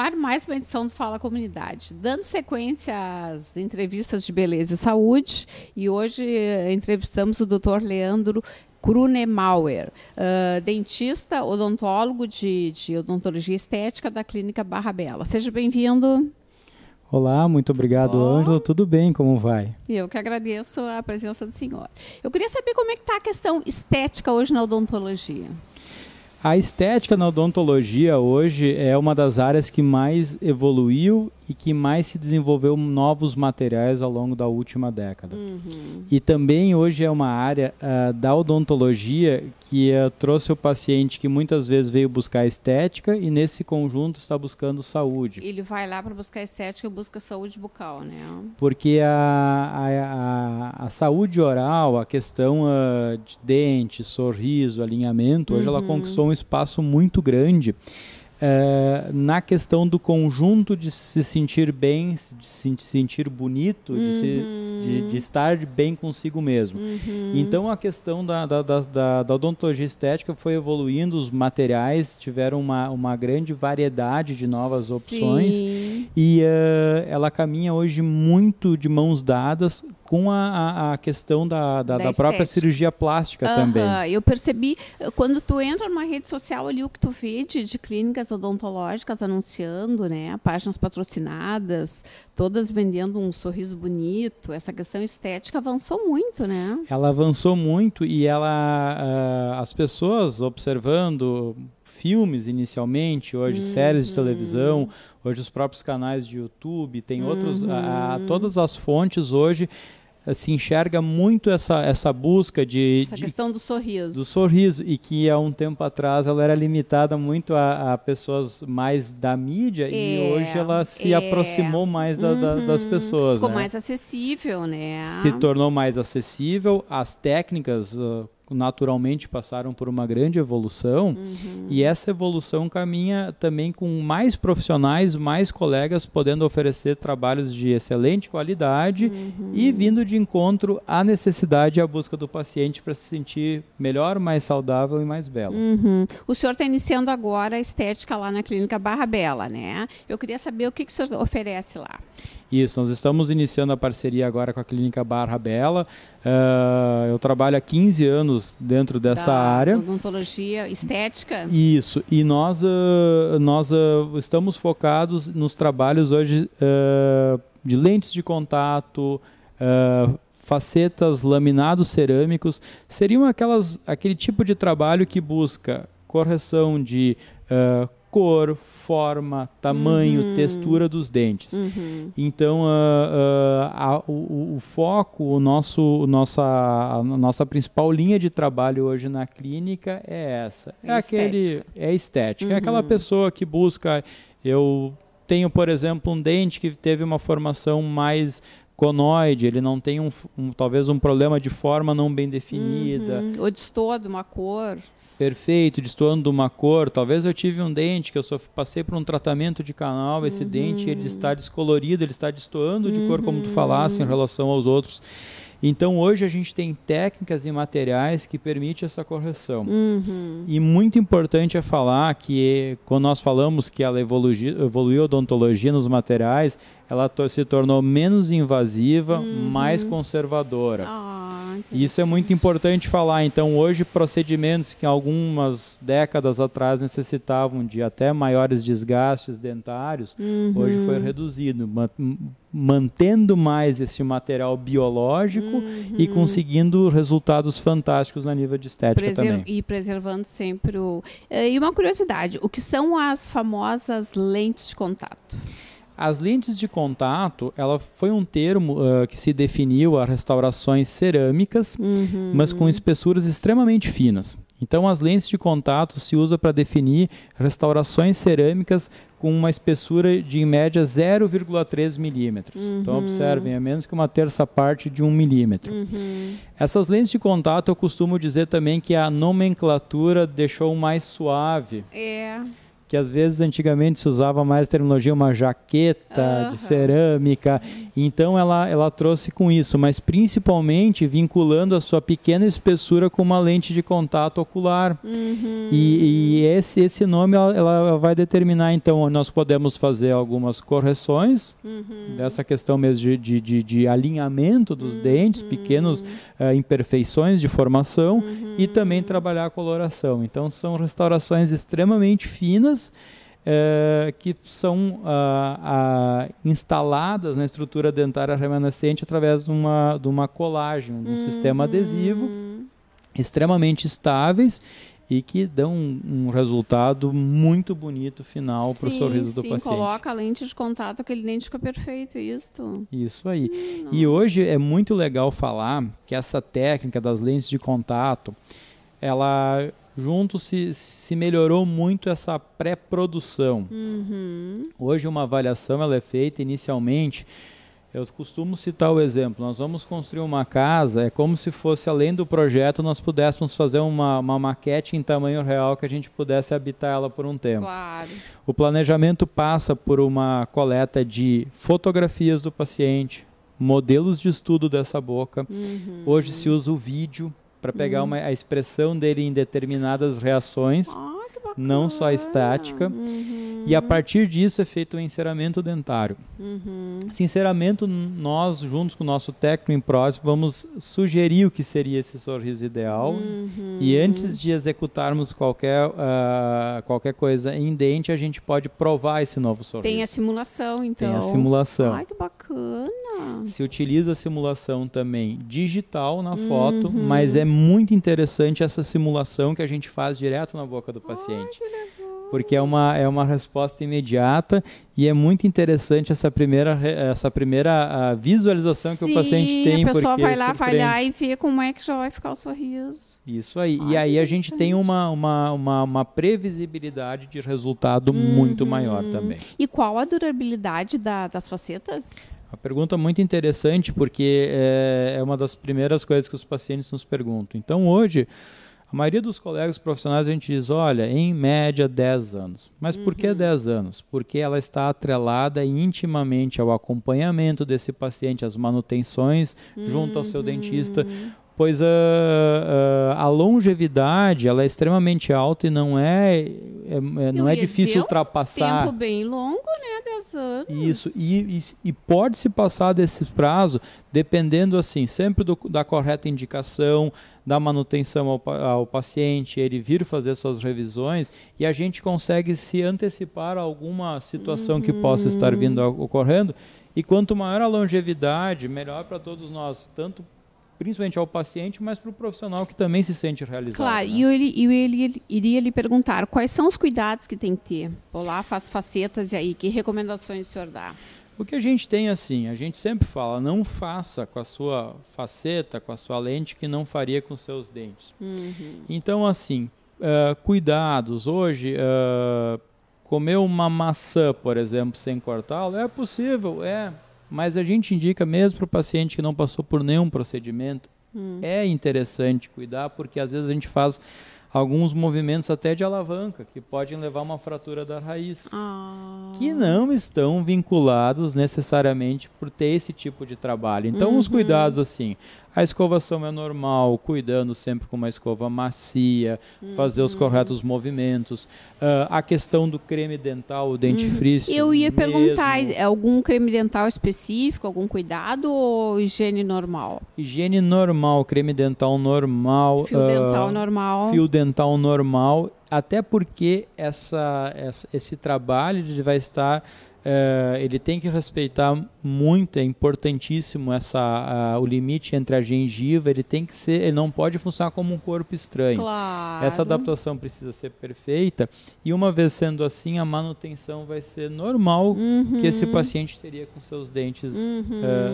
ar mais uma edição do Fala Comunidade, dando sequência às entrevistas de beleza e saúde. E hoje eh, entrevistamos o Dr. Leandro Krunemauer, uh, dentista, odontólogo de, de, odontologia estética da Clínica Barra Bela. Seja bem-vindo. Olá, muito obrigado, Ângelo. Tudo bem? Como vai? Eu que agradeço a presença do senhor. Eu queria saber como é que está a questão estética hoje na odontologia. A estética na odontologia hoje é uma das áreas que mais evoluiu e que mais se desenvolveu novos materiais ao longo da última década. Uhum. E também hoje é uma área uh, da odontologia que uh, trouxe o paciente que muitas vezes veio buscar estética e nesse conjunto está buscando saúde. Ele vai lá para buscar estética e busca saúde bucal, né? Porque a, a, a, a saúde oral, a questão uh, de dente, sorriso, alinhamento, hoje uhum. ela conquistou um espaço muito grande. Eh, na questão do conjunto de se sentir bem, de se sentir bonito, uhum. de, se, de, de, uhum. estar bem consigo mesmo. Uhum. Então a questão da, da, da, da, odontologia estética foi evoluindo, os materiais tiveram uma, uma grande variedade de novas opções Sim. e uh, ela caminha hoje muito de mãos dadas com a, a questão da, da, da, da própria cirurgia plástica uh -huh. também. Eu percebi, eh, quando tu entra numa rede social ali, o que tu vê de, de clínicas odontológicas anunciando, né? Páginas patrocinadas, todas vendendo um sorriso bonito. Essa questão estética avançou muito, né? Ela avançou muito e ela, uh, as pessoas observando filmes inicialmente, hoje uhum. séries de televisão, hoje os próprios canais de YouTube, tem uhum. outros, a, uhum. todas as fontes hoje eh, se enxerga muito essa, essa busca de... Essa de, questão do sorriso. Do sorriso, e que há um tempo atrás ela era limitada muito a, a pessoas mais da mídia é, e hoje ela se é. aproximou mais da, uhum. da, das pessoas. Ficou né? mais acessível, né? Se tornou mais acessível, as técnicas... Uh, naturalmente passaram por uma grande evolução uhum. e essa evolução caminha também com mais profissionais, mais colegas podendo oferecer trabalhos de excelente qualidade uhum. e vindo de encontro à necessidade e à busca do paciente para se sentir melhor, mais saudável e mais belo. Uhum. O senhor está iniciando agora a estética lá na Clínica Barra Bela, né? Eu queria saber o que, que o senhor oferece lá. Isso, nós estamos iniciando a parceria agora com a Clínica Barra Bela. Uh, eu trabalho há 15 anos dentro dessa da área. Odontologia estética? Isso, e nós, uh, nós uh, estamos focados nos trabalhos hoje de lentes de contato, facetas, laminados cerâmicos. Seriam aquelas, aquele tipo de trabalho que busca correção de cor, forma, tamanho, uhum. textura dos dentes. Uhum. Então, ah, ah, a, o, o, foco, o nosso, nossa, a nossa principal linha de trabalho hoje na clínica é essa. É, é aquele, é estética. Uhum. É aquela uhum. pessoa que busca, eu tenho, por exemplo, um dente que teve uma formação mais conoide, ele não tem um, um, talvez um problema de forma não bem definida. Uhum. Ou de uma cor. Perfeito, destoando uma cor. Talvez eu tive um dente que eu só passei por um tratamento de canal, esse uhum. dente ele uhum. está descolorido, ele está destoando de uhum. cor, como tu uhum. falasse, em relação aos outros. Então hoje a gente tem técnicas e materiais que permitem essa correção. Uhum. E muito importante é falar que quando nós falamos que ela evoluiu a odontologia nos materiais, ela se tornou menos invasiva, uhum. mais conservadora. Ah. E isso é muito importante falar. Então, hoje, procedimentos que algumas décadas atrás necessitavam de até maiores desgastes dentários, uhum. hoje foi reduzido, mantendo mais esse material biológico uhum. e conseguindo resultados fantásticos na nível de estética Preser também. E preservando sempre o... Eh, e uma curiosidade, o que são as famosas lentes de contato? As lentes de contato, ela foi um termo uh, que se definiu a restaurações cerâmicas, uhum. mas com espessuras extremamente finas. Então, as lentes de contato se usa para definir restaurações cerâmicas com uma espessura de, em média, 0,3 milímetros. Então, uhum. Então, observem, é menos que uma terça parte de um milímetro. Uhum. Essas lentes de contato, eu costumo dizer também que a nomenclatura deixou mais suave. É que às vezes antigamente se usava mais a terminologia uma jaqueta uhum. de cerâmica então ela, ela trouxe com isso, mas principalmente vinculando a sua pequena espessura com uma lente de contato ocular. Uhum. E, e, esse, esse nome ela, ela, vai determinar, então, nós podemos fazer algumas correções uhum. dessa questão mesmo de, de, de, de alinhamento dos uhum. dentes, pequenas uh, eh, imperfeições de formação e uhum. também trabalhar a coloração. Então são restaurações extremamente finas é, que são ah, instaladas na estrutura dentária remanescente através de uma, de uma colagem, de um uhum. sistema adesivo hum. extremamente estáveis e que dão um, um resultado muito bonito final para o sorriso do sim, paciente. coloca a lente de contato, aquele dente fica perfeito, isso. Isso aí. Hum, e hoje é muito legal falar que essa técnica das lentes de contato, ela junto se, se melhorou muito essa pré-produção. Uhum. Hoje uma avaliação ela é feita inicialmente. Eu costumo citar o exemplo. Nós vamos construir uma casa, é como se fosse além do projeto, nós pudéssemos fazer uma, uma maquete em tamanho real que a gente pudesse habitar ela por um tempo. Claro. O planejamento passa por uma coleta de fotografias do paciente, modelos de estudo dessa boca. Uhum. Hoje se usa o vídeo para pegar uhum. uma, a expressão dele em determinadas reações. Ah bacana. não só estática. Uhum. E a uhum. partir disso é feito o enceramento dentário. Uhum. Esse enceramento, nós, juntos com o nosso técnico em próximo, vamos sugerir o que seria esse sorriso ideal. Uhum. E antes de executarmos qualquer, uh, qualquer coisa em dente, a gente pode provar esse novo sorriso. Tem a simulação, então. Tem a então. simulação. Ai, que bacana. Se utiliza a simulação também digital na foto, uhum. mas é muito interessante essa simulação que a gente faz direto na boca do paciente gente. Porque é uma, é uma resposta imediata e é muito interessante essa primeira, essa primeira ah, visualização Sim, que o paciente tem. A pessoa vai lá, avaliar e vê como é que já vai ficar o sorriso. Isso aí. e aí a gente tem uma, uma, uma, uma previsibilidade de resultado uhum. muito maior também. E qual a durabilidade da, das facetas? Uma pergunta muito interessante, porque é, é uma das primeiras coisas que os pacientes nos perguntam. Então, hoje, a maioria dos colegas profissionais a gente diz, olha, em média 10 anos. Mas uhum. por que 10 uhum. anos? Porque ela está atrelada intimamente ao acompanhamento desse paciente, às manutenções uhum. junto ao seu dentista, uhum. pois a, a, a, longevidade ela é extremamente alta e não é, é, é não é difícil ultrapassar. Um tempo bem longo, 10 anos. Isso, e, e, e pode se passar desse prazo, dependendo assim, sempre do, da correta indicação, da manutenção ao, ao, paciente, ele vir fazer suas revisões, e a gente consegue se antecipar a alguma situação uhum. que possa estar vindo uhum. ocorrendo. E quanto maior a longevidade, melhor para todos nós, tanto principalmente ao paciente, mas para o profissional que também se sente realizado. Claro, né? e eu, ele, ele, iria lhe perguntar quais são os cuidados que tem que ter. Olá, faz facetas e aí, que recomendações o senhor dá? O que a gente tem assim, a gente sempre fala, não faça com a sua faceta, com a sua lente, que não faria com seus dentes. Uhum. Então, assim, uh, cuidados. Hoje, uh, comer uma maçã, por exemplo, sem cortá-la, é possível, é mas a gente indica mesmo para o paciente que não passou por nenhum procedimento, hum. é interessante cuidar, porque às vezes a gente faz alguns movimentos até de alavanca, que podem levar a uma fratura da raiz, ah. que não estão vinculados necessariamente por ter esse tipo de trabalho. Então, uhum. os cuidados assim, a escovação é normal, cuidando sempre com uma escova macia, uhum. fazer os uhum. corretos movimentos. Uh, a questão do creme dental, o dentifrício. Uhum. Eu ia é mesmo. perguntar, algum creme dental específico, algum cuidado ou higiene normal? Higiene normal, creme dental normal. Fio uh, dental normal. Fio dental normal. Até porque essa, essa esse trabalho vai estar. Uh, ele tem que respeitar muito, é importantíssimo essa, a, o limite entre a gengiva, ele tem que ser, ele não pode funcionar como um corpo estranho. Claro. Essa adaptação precisa ser perfeita e uma vez sendo assim, a manutenção vai ser normal uhum. que esse uhum. paciente teria com seus dentes uhum.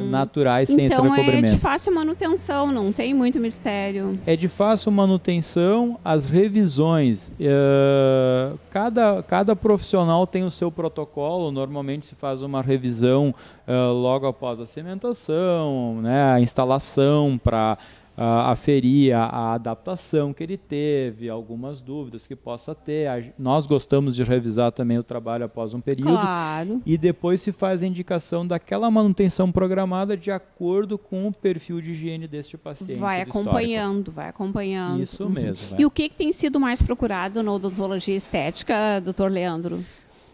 uh, naturais, sem então, esse recobrimento. Então é de fácil manutenção, não tem muito mistério. É de fácil manutenção, as revisões, uh, cada, cada profissional tem o seu protocolo, normalmente se faz uma revisão uh, eh, logo após a cimentação, né, a instalação para uh, ah, aferir a, a, adaptação que ele teve, algumas dúvidas que possa ter. A, nós gostamos de revisar também o trabalho após um período. Claro. E depois se faz a indicação daquela manutenção programada de acordo com o perfil de higiene deste paciente. Vai acompanhando, histórico. vai acompanhando. Isso uhum. mesmo. Uhum. E o que, que tem sido mais procurado na odontologia estética, doutor Leandro?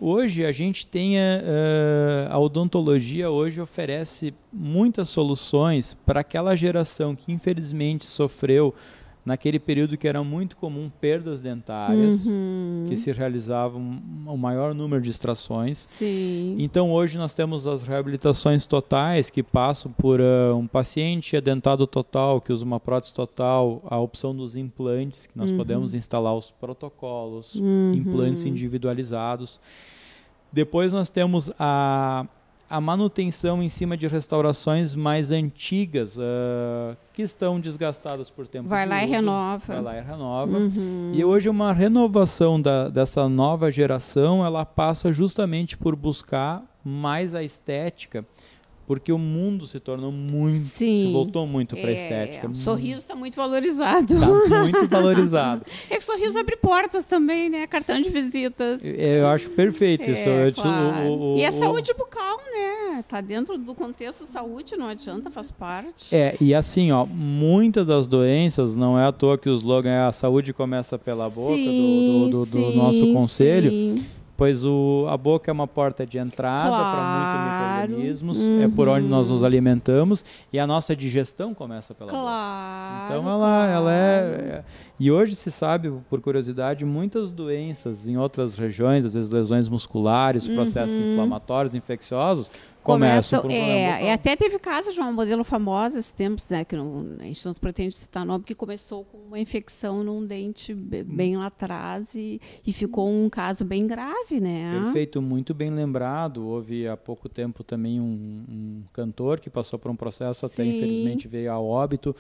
Hoje a gente tem a, eh, a odontologia hoje oferece muitas soluções para aquela geração que infelizmente sofreu naquele período que era muito comum perdas dentárias, uhum. que se realizavam o um maior número de extrações. Sim. Então hoje nós temos as reabilitações totais que passam por uh, um paciente dentado total que usa uma prótese total, a opção dos implantes que nós uhum. podemos instalar os protocolos, uhum. implantes individualizados. Depois nós temos a a manutenção em cima de restaurações mais antigas, uh, que estão desgastadas por tempo. Vai lá uso, e renova. Vai lá e renova. Uhum. E hoje uma renovação da, dessa nova geração, ela passa justamente por buscar mais a estética, porque o mundo se tornou muito, Sim. se voltou muito para a é, estética. É, sorriso está muito valorizado. Está muito valorizado. é que o sorriso abre portas também, né? Cartão de visitas. eu acho perfeito isso. É, claro. o, o, e a saúde bucal, né? Tá dentro do contexto saúde, não adianta, faz parte. É, e assim, ó, muitas das doenças, não é à toa que o slogan é a saúde começa pela boca sim, do, do, do, do nosso conselho. Sim pois o, a boca é uma porta de entrada claro. para muitos microorganismos, uhum. é por uhum. onde nós nos alimentamos e a nossa digestão começa pela claro, boca. Então ela, claro. ela é, é, e hoje se sabe, por curiosidade, muitas doenças em outras regiões, às vezes lesões musculares, processos uhum. inflamatórios, infecciosos, começam. começam é, é, até teve caso de uma modelo famosa esses tempos, né, que não, a gente não se pretende citar nome, que começou com uma infecção num dente uhum. bem lá atrás e, e ficou um caso bem grave, né? Perfeito, muito bem lembrado. Houve há pouco tempo também um, um cantor que passou por um processo, Sim. até infelizmente veio a óbito.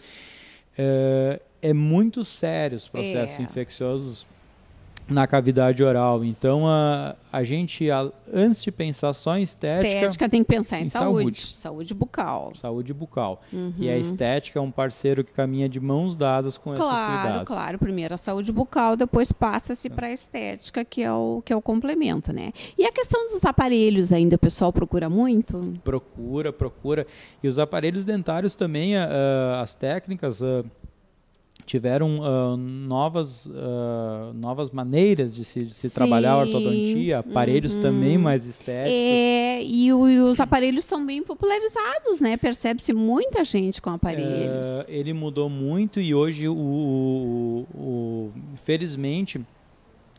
É, é muito sério os processos é. infecciosos na cavidade oral. Então, a, a gente, a, antes de pensar só em estética... Estética tem que pensar em, em saúde. saúde. bucal. Saúde bucal. Uhum. E a uhum. estética é um parceiro que caminha de mãos dadas com claro, esses cuidados. Claro, claro. Primeiro a saúde bucal, depois passa-se para a estética, que é, o, que é o complemento, né? E a questão dos aparelhos ainda, o pessoal procura muito? Procura, procura. E os aparelhos dentários também, uh, as técnicas... Uh, tiveram uh, novas, uh, novas maneiras de se, de se trabalhar a ortodontia, aparelhos uhum. também mais estéticos. É, e, o, e os aparelhos estão bem popularizados, né? Percebe-se muita gente com aparelhos. É, ele mudou muito e hoje, o, o, o, felizmente,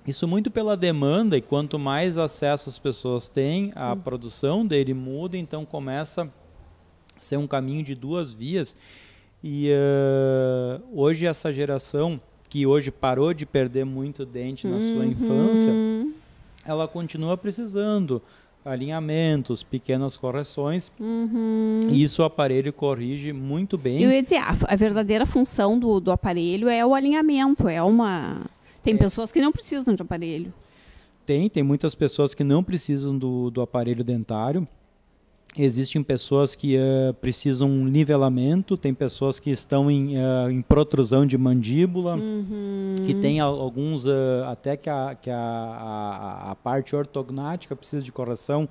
isso muito pela demanda e quanto mais acesso as pessoas têm, a uhum. produção dele muda, então começa a ser um caminho de duas vias e uh, hoje essa geração que hoje parou de perder muito dente na uhum. sua infância, ela continua precisando alinhamentos, pequenas correções. Uhum. E isso o aparelho corrige muito bem. Eu ia dizer, a, verdadeira função do, do aparelho é o alinhamento, é uma... Tem é. pessoas que não precisam de aparelho. Tem, tem muitas pessoas que não precisam do, do aparelho dentário existem pessoas que uh, precisam um nivelamento, tem pessoas que estão em, uh, em protrusão de mandíbula, uhum. que tem alguns, uh, até que, a, que a, a, a, parte ortognática precisa de correção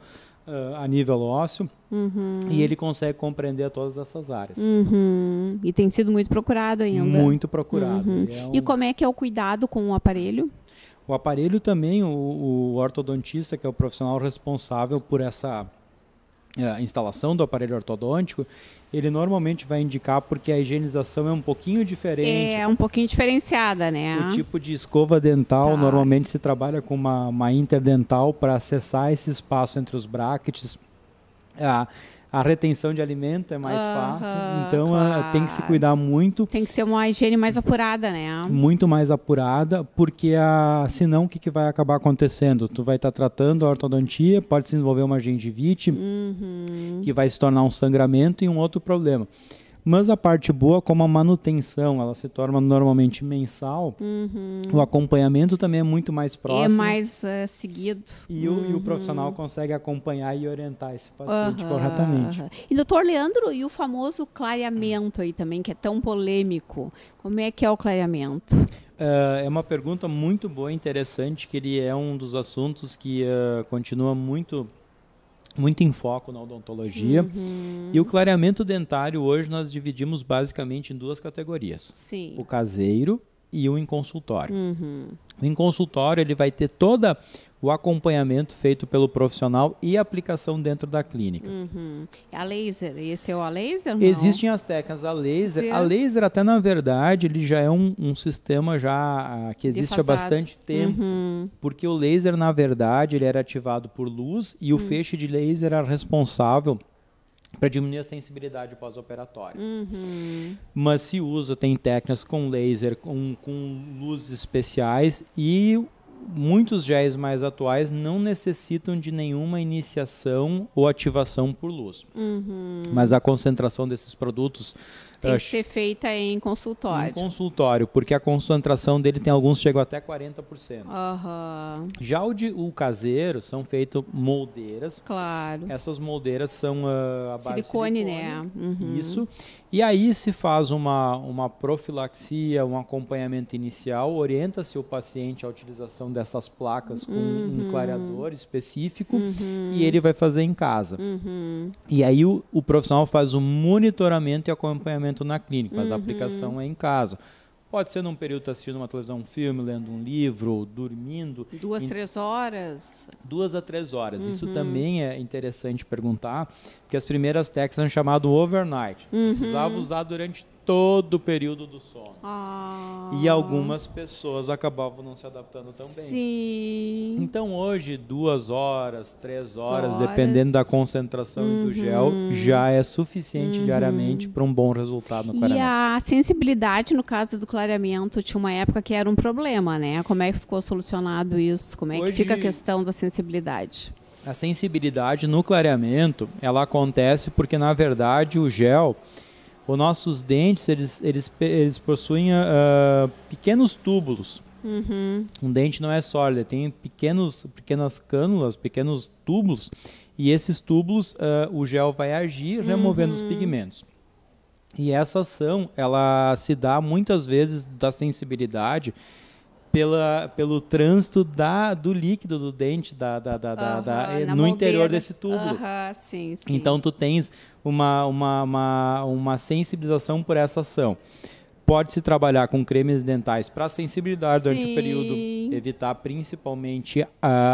a nível ósseo, uhum. e ele consegue compreender todas essas áreas. Uhum. E tem sido muito procurado ainda. Muito procurado. Uhum. E, é um... e como é que é o cuidado com o aparelho? O aparelho também, o, o ortodontista, que é o profissional responsável por essa a instalação do aparelho ortodôntico, ele normalmente vai indicar porque a higienização é um pouquinho diferente. É um pouquinho diferenciada, né? O tipo de escova dental tá. normalmente se trabalha com uma, uma interdental para acessar esse espaço entre os brackets. Ah, a retenção de alimento é mais fácil. Então ah, claro. tem que se cuidar muito. Tem que ser uma higiene mais apurada, né? Muito mais apurada, porque a, ah, senão o que, que vai acabar acontecendo? Tu vai estar tá tratando a ortodontia, pode se envolver uma gengivite, uhum. que vai se tornar um sangramento e um outro problema. Mas a parte boa, como a manutenção, ela se torna normalmente mensal, uhum. o acompanhamento também é muito mais é próximo. É mais uh, seguido. E, uhum. o, e, o, uhum. profissional consegue acompanhar e orientar esse paciente uhum. corretamente. E doutor Leandro, e o famoso clareamento aí também, que é tão polêmico. Como é que é o clareamento? Eh, é uma pergunta muito boa, interessante, que ele é um dos assuntos que uh, continua muito muito em foco na odontologia. Uhum. E o clareamento dentário hoje nós dividimos basicamente em duas categorias. Sim. O caseiro, e um em consultório. Uhum. Em consultório, ele vai ter todo o acompanhamento feito pelo profissional e aplicação dentro da clínica. Uhum. A laser, esse é o a laser? Não? Existem as técnicas a laser. Sim. A laser, até na verdade, ele já é um, um sistema já ah, que existe Defasado. há bastante tempo. Uhum. Porque o laser, na verdade, ele era ativado por luz e o hum. feixe de laser era responsável para diminuir a sensibilidade pós-operatória. Uhum. Mas se usa, tem técnicas com laser, com, com luzes especiais e muitos géis mais atuais não necessitam de nenhuma iniciação ou ativação por luz. Uhum. Mas a concentração desses produtos tem que ser feita em consultório. Em consultório, porque a concentração dele tem alguns que chegam até 40%. Uhum. Já o, de, o caseiro são feitos moldeiras. Claro. Essas moldeiras são uh, a silicone, base silicone, né? Uhum. Isso. E aí se faz uma, uma profilaxia, um acompanhamento inicial, orienta-se o paciente à utilização dessas placas com uhum. um clareador específico e uhum. ele vai fazer em casa. Uhum. E aí o, o profissional faz o monitoramento e acompanhamento na clínica, mas uhum. a aplicação é em casa. Pode ser num período assistindo uma televisão, um filme, lendo um livro, dormindo. Duas, a três horas? Duas a três horas. Uhum. Isso também é interessante perguntar, porque as primeiras técnicas são chamadas overnight. Uhum. Precisava usar durante todo o período do sono. Ah. E algumas pessoas acabavam não se adaptando tão Sim. bem. Então hoje, duas horas, três horas, horas. dependendo da concentração uhum. e do uhum. gel, já é suficiente uhum. diariamente para um bom resultado no clareamento. E a sensibilidade, no caso do clareamento, tinha uma época que era um problema, né? Como é que ficou solucionado isso? Como é hoje... que fica a questão da sensibilidade? A sensibilidade no clareamento, ela acontece porque, na verdade, o gel os nossos dentes eles, eles, eles possuem uh, pequenos túbulos. Uhum. Um dente não é sólido, tem pequenos, pequenas cânulas, pequenos túbulos, e esses túbulos uh, o gel vai agir removendo uhum. os pigmentos. E essa ação ela se dá muitas vezes da sensibilidade pela, pelo trânsito da, do líquido do dente da, da, da, da no interior desse tubo. Uhum, sim, sim. Então tu tens uma, uma, uma, uma sensibilização por essa ação pode-se trabalhar com cremes dentais para sensibilidade Sim. durante o período, evitar principalmente uh,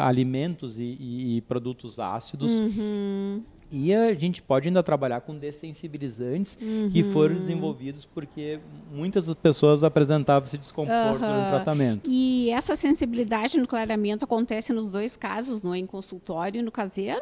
alimentos e, e, e, produtos ácidos. Uhum. E a gente pode ainda trabalhar com dessensibilizantes uhum. que foram desenvolvidos porque muitas pessoas apresentavam esse desconforto uhum. no tratamento. E essa sensibilidade no clareamento acontece nos dois casos, no Em consultório e no caseiro?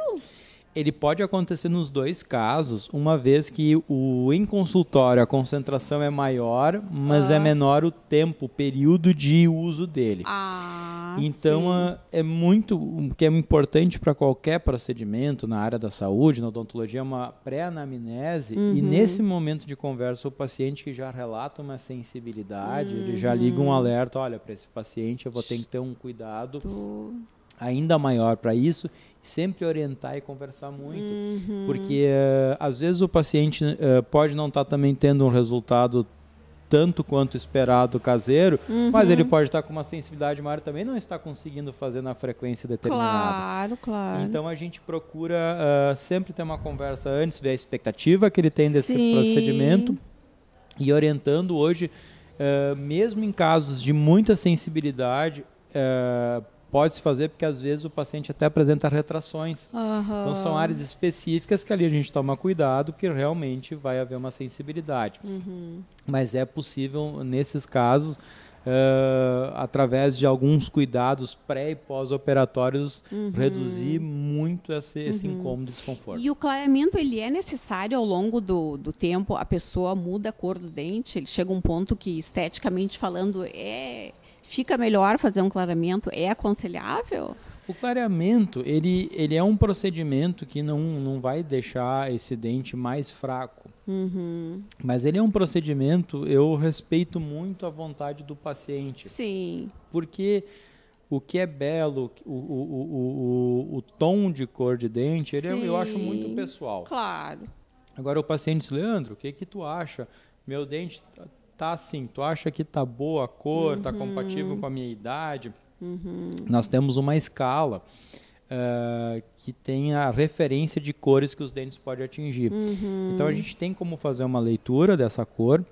Ele pode acontecer nos dois casos, uma vez que o em consultório a concentração é maior, mas é ah. é menor o tempo, o período de uso dele. Ah, então é, é muito o que é importante para qualquer procedimento na área da saúde, na odontologia é uma pré-anamnese uhum. e nesse momento de conversa o paciente que já relata uma sensibilidade, uhum. ele já liga um uhum. alerta, olha, para esse paciente eu vou ter que ter um cuidado. Tô ainda maior para isso, sempre orientar e conversar muito, uhum. porque uh, às vezes o paciente uh, pode não estar tá também tendo um resultado tanto quanto esperado caseiro, uhum. mas ele uhum. pode estar tá com uma sensibilidade maior também, não está conseguindo fazer na frequência determinada. Claro, claro. Então a gente procura uh, sempre ter uma conversa antes, ver a expectativa que ele tem desse Sim. procedimento e orientando hoje, uh, mesmo em casos de muita sensibilidade, uh, pode se fazer porque às vezes o paciente até apresenta retrações. Uhum. Então são áreas específicas que ali a gente toma cuidado que realmente vai haver uma sensibilidade. Uhum. Mas é possível nesses casos Uh, através de alguns cuidados pré e pós-operatórios, uhum. reduzir muito esse, esse uhum. incômodo e desconforto. E o clareamento, ele é necessário ao longo do, do tempo? A pessoa muda a cor do dente? Ele chega um ponto que, esteticamente falando, é fica melhor fazer um clareamento? É aconselhável? O clareamento, ele, ele é um procedimento que não, não vai deixar esse dente mais fraco. Uhum. Mas ele é um procedimento, eu respeito muito a vontade do paciente. Sim. Porque o que é belo, o, o, o, o, tom de cor de dente, ele é, eu acho muito pessoal. Claro. Agora o paciente diz, Leandro, o que, que tu acha? Meu dente tá tá assim, tu acha que tá boa a cor, tá uhum. tá compatível com a minha idade. Uhum. Nós temos uma escala uh, que tem a referência de cores que os dentes podem atingir. Uhum. Então a gente tem como fazer uma leitura dessa cor.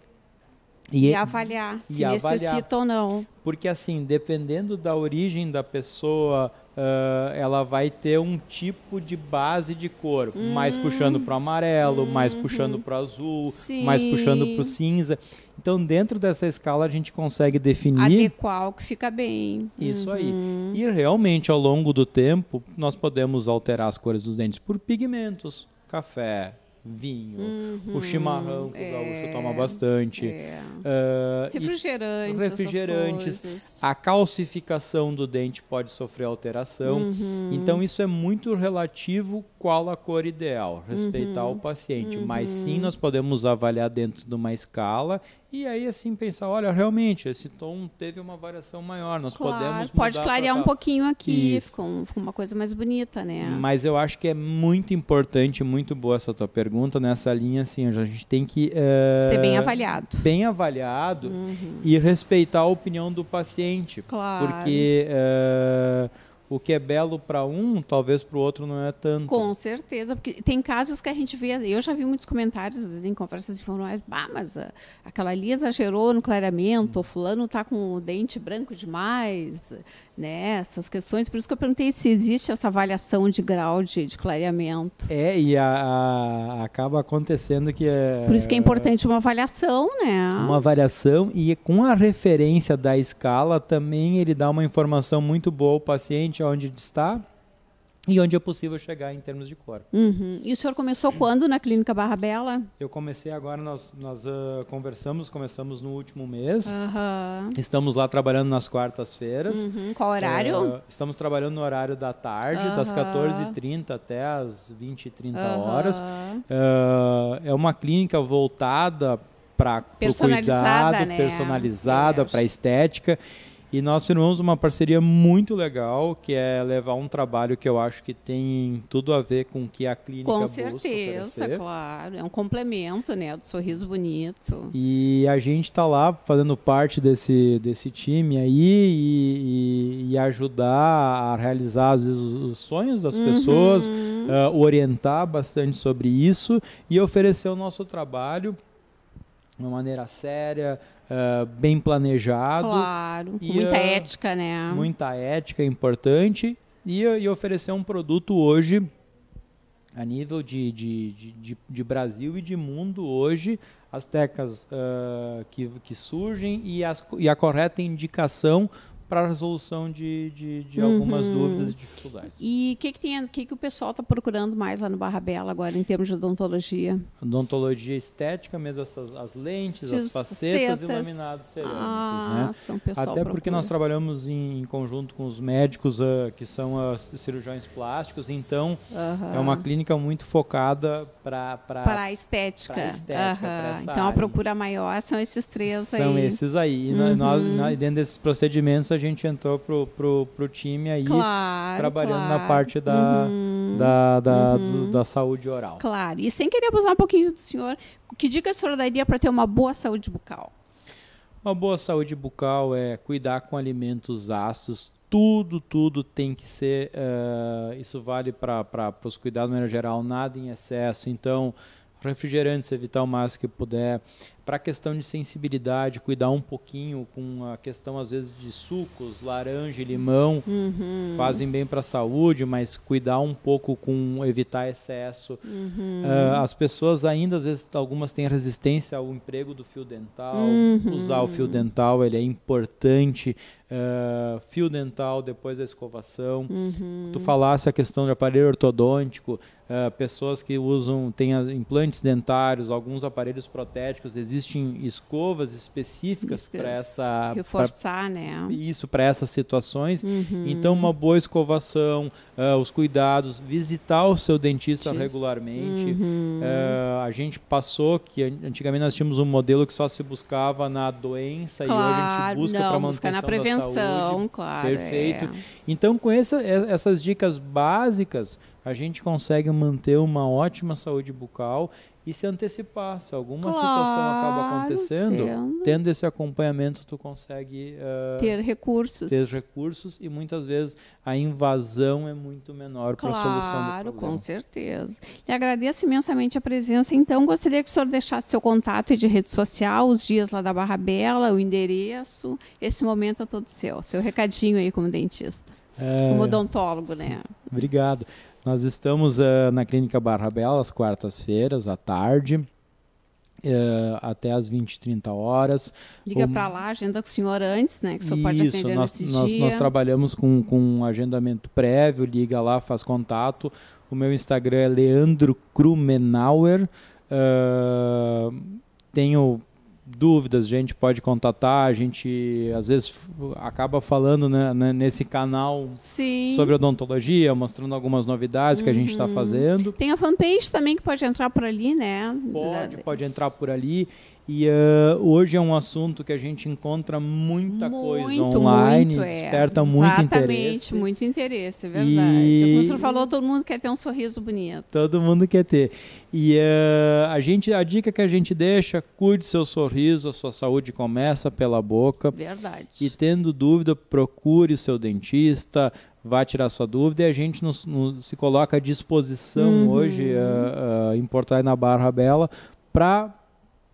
E, e avaliar e se avaliar. necessita ou não. Porque assim, dependendo da origem da pessoa, Uh, ela vai ter um tipo de base de cor, hum. mais puxando para o amarelo, mais uhum. puxando para o azul, Sim. mais puxando para o cinza. Então, dentro dessa escala, a gente consegue definir. Adequar o que fica bem. Isso uhum. aí. E realmente, ao longo do tempo, nós podemos alterar as cores dos dentes por pigmentos. Café, vinho, uhum, o chimarrão que o é, toma bastante. É. Uh, refrigerantes. refrigerantes. A calcificação do dente pode sofrer alteração. Uhum. Então, isso é muito relativo qual a cor ideal, respeitar uhum. o paciente, uhum. mas sim nós podemos avaliar dentro de uma escala e aí assim pensar, olha, realmente esse tom teve uma variação maior, nós claro, podemos pode clarear um pouquinho aqui, ficou, uma coisa mais bonita, né? Mas eu acho que é muito importante, muito boa essa tua pergunta nessa linha assim, a gente tem que eh, ser bem avaliado, bem avaliado uhum. e respeitar a opinião do paciente, claro. porque eh, o que é belo para um, talvez para o outro não é tanto. Com certeza, porque tem casos que a gente vê, eu já vi muitos comentários às vezes, em conversas informais, bah, mas a, ah, aquela ali exagerou no clareamento, hum. fulano está com o dente branco demais, né, essas questões. Por isso que eu perguntei se existe essa avaliação de grau de, de clareamento. É, e a, a, acaba acontecendo que é. Por isso que é importante uma avaliação, né? Uma avaliação e com a referência da escala também ele dá uma informação muito boa ao paciente onde está e onde é possível chegar em termos de corpo. Uhum. E o senhor começou uhum. quando na Clínica Barra Bela? Eu comecei agora, nós, nós uh, conversamos, começamos no último mês. Uhum. Estamos lá trabalhando nas quartas-feiras. Uhum. Qual horário? Uh, estamos trabalhando no horário da tarde, das 14h30 até as 20h30 horas. Uh, é uma clínica voltada para o cuidado, né? personalizada, para estética. E nós firmamos uma parceria muito legal, que é levar um trabalho que eu acho que tem tudo a ver com o que a clínica com busca Com certeza, oferecer. claro. É um complemento, né, do Sorriso Bonito. E a gente está lá fazendo parte desse, desse time aí e, e, e ajudar a realizar, às vezes, os, sonhos das uhum. pessoas, uh, orientar bastante sobre isso e oferecer o nosso trabalho de uma maneira séria, uh, bem planejado. Claro, e, muita uh, ética, né? Muita ética importante. E, eh, e, oferecer um produto hoje, a nível de, de, de, de, de Brasil e de mundo hoje, as tecas uh, que, que surgem e, as, e a correta indicação para a resolução de, de, de uhum. algumas uhum. dúvidas e dificuldades. E o que, que, tem, que, que o pessoal está procurando mais lá no Barra Bela agora, em termos de odontologia? Odontologia estética, mesmo essas, as lentes, as, as facetas, facetas e laminados cerâmicos. Né? Ah, né? são pessoal Até porque procura. nós trabalhamos em, em, conjunto com os médicos, uh, que são cirurgiões plásticos, então uhum. é uma clínica muito focada para... Para a estética. Pra estética uhum. então área. a procura maior são esses três são aí. São esses aí. E, nós, nós, uhum. dentro desses procedimentos, a gente entrou pro, pro, pro time aí claro, trabalhando claro. na parte da, uhum, da, da, uhum. Do, da saúde oral. Claro. E sem querer abusar um pouquinho do senhor, que dicas foram daria para ter uma boa saúde bucal? Uma boa saúde bucal é cuidar com alimentos ácidos. Tudo, tudo tem que ser. Uh, isso vale para os cuidados, de maneira geral, nada em excesso. Então, refrigerantes, evitar o máximo que puder para a questão de sensibilidade, cuidar um pouquinho com a questão às vezes de sucos, laranja e limão, uhum. fazem bem para a saúde, mas cuidar um pouco com evitar excesso. Uhum. Uh, as pessoas ainda às vezes algumas têm resistência ao emprego do fio dental, uhum. usar o fio dental ele é importante. Uh, fio dental depois da escovação. Uhum. Tu falasse a questão de aparelho ortodôntico, uh, pessoas que usam têm implantes dentários, alguns aparelhos protéticos existem existem escovas específicas para essa reforçar, pra, né? Isso para essas situações. Uhum. Então uma boa escovação, uh, os cuidados, visitar o seu dentista regularmente. Uhum. Uh, a gente passou que antigamente nós tínhamos um modelo que só se buscava na doença claro, e hoje a gente busca para manutenção busca na prevenção, saúde, claro. Perfeito. É. Então com essa, essas dicas básicas a gente consegue manter uma ótima saúde bucal e se antecipar. Se alguma claro, situação acaba acontecendo, sendo. tendo esse acompanhamento, tu consegue uh, ter recursos. Ter recursos e muitas vezes a invasão é muito menor claro, para a solução do problema. Claro, com certeza. E agradeço imensamente a presença. Então, gostaria que o senhor deixasse seu contato de rede social, os dias lá da Barra Bela, o endereço. Esse momento é todo seu. Seu recadinho aí como dentista. É... Como odontólogo, né? Obrigado. Nós estamos uh, na Clínica Barra Bela às quartas-feiras à tarde. Uh, até às 20, 30 horas. Liga um, para lá, agenda com o senhor antes, né? Que o senhor pode atender nós, nesse nós, dia. nós trabalhamos com, com um agendamento prévio, liga lá, faz contato. O meu Instagram é Leandro Krumenauer. Uh, tenho dúvidas, a gente pode contatar, a gente às vezes acaba falando né, né, nesse canal Sim. sobre odontologia, mostrando algumas novidades uhum. que a gente está uhum. fazendo. Tem a fanpage também que pode entrar por ali, né? Pode, pode entrar por ali. E uh, hoje é um assunto que a gente encontra muita muito, coisa online, muito, é. desperta muito interesse. Exatamente, muito interesse, é verdade. E... Como você falou, todo mundo quer ter um sorriso bonito. Todo mundo quer ter. E uh, a, gente, a dica que a gente deixa, cuide seu sorriso, a sua saúde começa pela boca. Verdade. E tendo dúvida, procure o seu dentista, vá tirar sua dúvida e a gente nos, nos, se coloca à disposição uhum. hoje uh, em Porto na Barra Bela para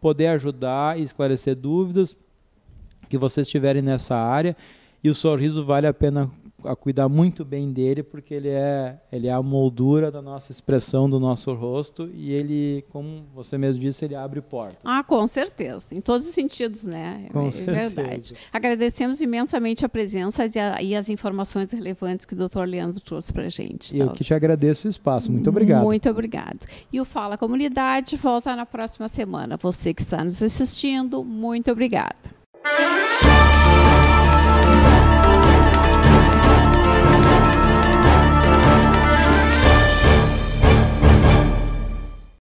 poder ajudar e esclarecer dúvidas que vocês tiverem nessa área. E o sorriso vale a pena a cuidar muito bem dele, porque ele é, ele é a moldura da nossa expressão, do nosso rosto, e ele, como você mesmo disse, ele abre portas. Ah, com certeza, em todos os sentidos, né? É com é certeza. verdade. Agradecemos imensamente a presença e, a, e, as informações relevantes que o doutor Leandro trouxe para a gente. Eu tá? que te agradeço o espaço, muito obrigado. Muito obrigado. E o Fala Comunidade volta na próxima semana. Você que está nos assistindo, muito obrigada.